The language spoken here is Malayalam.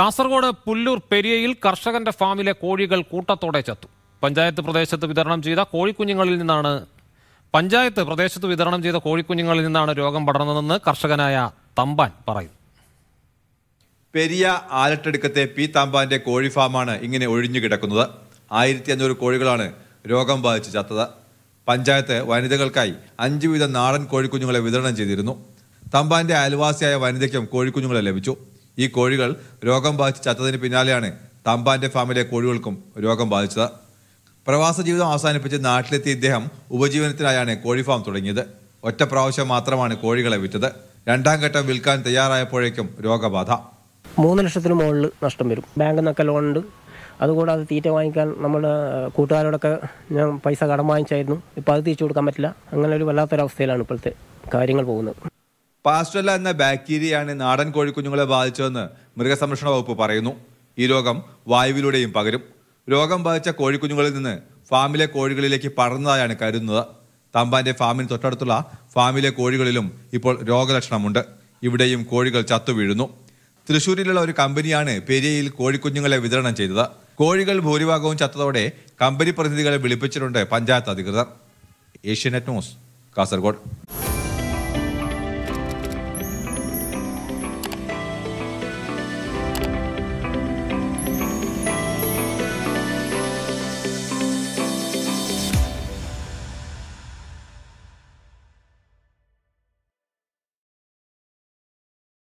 കാസർഗോഡ് പുല്ലൂർ പെരിയയിൽ കർഷകന്റെ ഫാമിലെ കോഴികൾ കൂട്ടത്തോടെ ചത്തു പഞ്ചായത്ത് പ്രദേശത്ത് വിതരണം ചെയ്ത കോഴിക്കുഞ്ഞുങ്ങളിൽ നിന്നാണ് പഞ്ചായത്ത് പ്രദേശത്ത് വിതരണം ചെയ്ത കോഴിക്കുഞ്ഞുങ്ങളിൽ നിന്നാണ് രോഗം പടർന്നതെന്ന് കർഷകനായ തമ്പാൻ പറയുന്നു പെരിയ ആലട്ടെടുക്കത്തെ പി താമ്പാന്റെ കോഴി ഫാമാണ് ഇങ്ങനെ ഒഴിഞ്ഞു കിടക്കുന്നത് ആയിരത്തി അഞ്ഞൂറ് കോഴികളാണ് രോഗം ബാധിച്ച് ചത്തത് പഞ്ചായത്ത് വനിതകൾക്കായി അഞ്ചു വീതം നാടൻ കോഴിക്കുഞ്ഞുങ്ങളെ വിതരണം ചെയ്തിരുന്നു തമ്പാന്റെ അയൽവാസിയായ വനിതയ്ക്കും കോഴിക്കുഞ്ഞുങ്ങളെ ലഭിച്ചു ഈ കോഴികൾ രോഗം ബാധിച്ച് ചത്തതിന് പിന്നാലെയാണ് തമ്പാന്റെ ഫാമിലെ കോഴികൾക്കും രോഗം ബാധിച്ചത് പ്രവാസ ജീവിതം അവസാനിപ്പിച്ച് നാട്ടിലെത്തിയ ഇദ്ദേഹം ഉപജീവനത്തിനായാണ് കോഴി ഫാം തുടങ്ങിയത് ഒറ്റ പ്രാവശ്യം മാത്രമാണ് കോഴികളെ വിറ്റത് രണ്ടാം ഘട്ടം വിൽക്കാൻ തയ്യാറായപ്പോഴേക്കും രോഗബാധ മൂന്ന് ലക്ഷത്തിന് മുകളിൽ നഷ്ടം വരും ബാങ്കിൽ നിന്നൊക്കെ ലോൺ ഉണ്ട് അതുകൂടാതെ തീറ്റ വാങ്ങിക്കാൻ നമ്മുടെ കൂട്ടുകാരോടൊക്കെ ഞാൻ പൈസ കടം വാങ്ങിച്ചായിരുന്നു ഇപ്പം അത് തിരിച്ചു കൊടുക്കാൻ പറ്റില്ല അങ്ങനെ ഒരു വല്ലാത്തൊരവസ്ഥയിലാണ് ഇപ്പോഴത്തെ കാര്യങ്ങൾ പോകുന്നത് പാസ്റ്റല എന്ന ബാക്ടീരിയയാണ് നാടൻ കോഴിക്കുഞ്ഞുങ്ങളെ ബാധിച്ചതെന്ന് മൃഗസംരക്ഷണ വകുപ്പ് പറയുന്നു ഈ രോഗം വായുവിലൂടെയും പകരും രോഗം ബാധിച്ച കോഴിക്കുഞ്ഞുങ്ങളിൽ നിന്ന് ഫാമിലെ കോഴികളിലേക്ക് പടർന്നതായാണ് കരുതുന്നത് തമ്പാന്റെ ഫാമിന് തൊട്ടടുത്തുള്ള ഫാമിലെ കോഴികളിലും ഇപ്പോൾ രോഗലക്ഷണമുണ്ട് ഇവിടെയും കോഴികൾ ചത്തുവീഴുന്നു തൃശ്ശൂരിലുള്ള ഒരു കമ്പനിയാണ് പെരിയയിൽ കോഴിക്കുഞ്ഞുങ്ങളെ വിതരണം ചെയ്തത് കോഴികൾ ഭൂരിഭാഗവും ചത്തതോടെ കമ്പനി പ്രതിനിധികളെ വിളിപ്പിച്ചിട്ടുണ്ട് പഞ്ചായത്ത് അധികൃതർ ഏഷ്യനെറ്റ് ന്യൂസ് കാസർഗോഡ്